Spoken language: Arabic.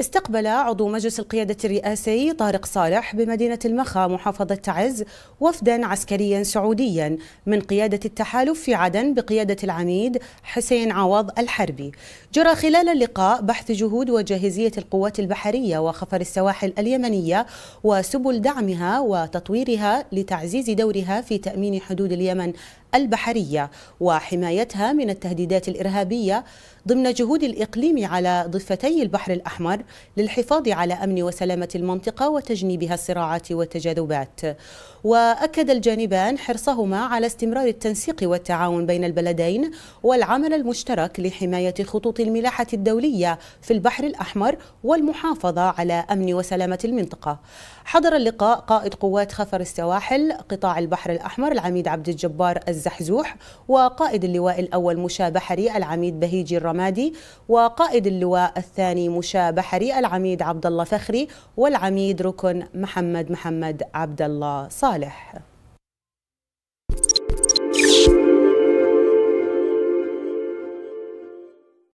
استقبل عضو مجلس القيادة الرئاسي طارق صالح بمدينة المخا محافظة تعز وفدا عسكريا سعوديا من قيادة التحالف في عدن بقيادة العميد حسين عوض الحربي جرى خلال اللقاء بحث جهود وجاهزية القوات البحرية وخفر السواحل اليمنية وسبل دعمها وتطويرها لتعزيز دورها في تأمين حدود اليمن البحرية وحمايتها من التهديدات الإرهابية ضمن جهود الإقليم على ضفتي البحر الأحمر للحفاظ على أمن وسلامة المنطقة وتجنيبها الصراعات والتجاذبات وأكد الجانبان حرصهما على استمرار التنسيق والتعاون بين البلدين والعمل المشترك لحماية خطوط الملاحة الدولية في البحر الأحمر والمحافظة على أمن وسلامة المنطقة حضر اللقاء قائد قوات خفر السواحل قطاع البحر الأحمر العميد عبد الجبار الزحزوح وقائد اللواء الأول مشا بحري العميد بهيجي الرمادي وقائد اللواء الثاني مشا بحري العميد عبد الله فخري والعميد ركن محمد محمد عبد الله صالح